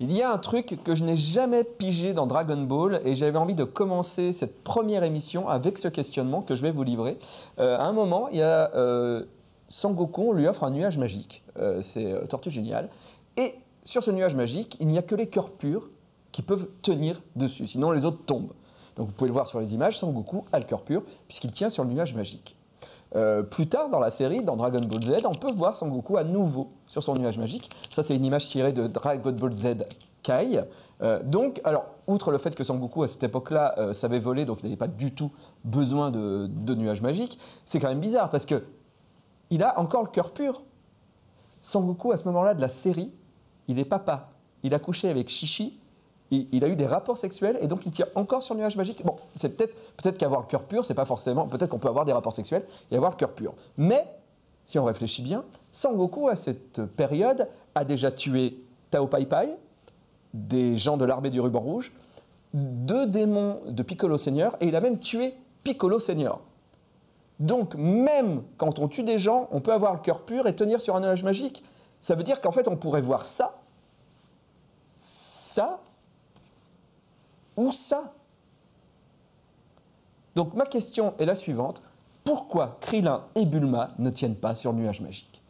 Il y a un truc que je n'ai jamais pigé dans Dragon Ball et j'avais envie de commencer cette première émission avec ce questionnement que je vais vous livrer. Euh, à un moment, il y a euh, Sangoku, on lui offre un nuage magique. Euh, c'est Tortue Géniale. Et sur ce nuage magique, il n'y a que les cœurs purs qui peuvent tenir dessus, sinon les autres tombent. Donc vous pouvez le voir sur les images, Sangoku a le cœur pur puisqu'il tient sur le nuage magique. Euh, plus tard dans la série, dans Dragon Ball Z, on peut voir Son à nouveau sur son nuage magique. Ça, c'est une image tirée de Dragon Ball Z Kai. Euh, donc, alors, outre le fait que Sangoku à cette époque-là euh, savait voler, donc il n'avait pas du tout besoin de, de nuages magiques, c'est quand même bizarre parce que il a encore le cœur pur. Sangoku à ce moment-là de la série, il est papa. Il a couché avec Shishi, il, a eu des rapports sexuels et donc il tire encore sur le nuage magique. Bon, c'est peut-être peut-être qu'avoir le cœur pur, c'est pas forcément. Peut-être qu'on peut avoir des rapports sexuels et avoir le cœur pur. Mais si on réfléchit bien, Sangoku à cette période a déjà tué Tao Pai Pai, des gens de l'armée du ruban rouge, deux démons de Piccolo Seigneur et il a même tué Piccolo Seigneur. Donc même quand on tue des gens, on peut avoir le cœur pur et tenir sur un nuage magique. Ça veut dire qu'en fait on pourrait voir ça, ça où ça Donc ma question est la suivante. Pourquoi Krillin et Bulma ne tiennent pas sur le nuage magique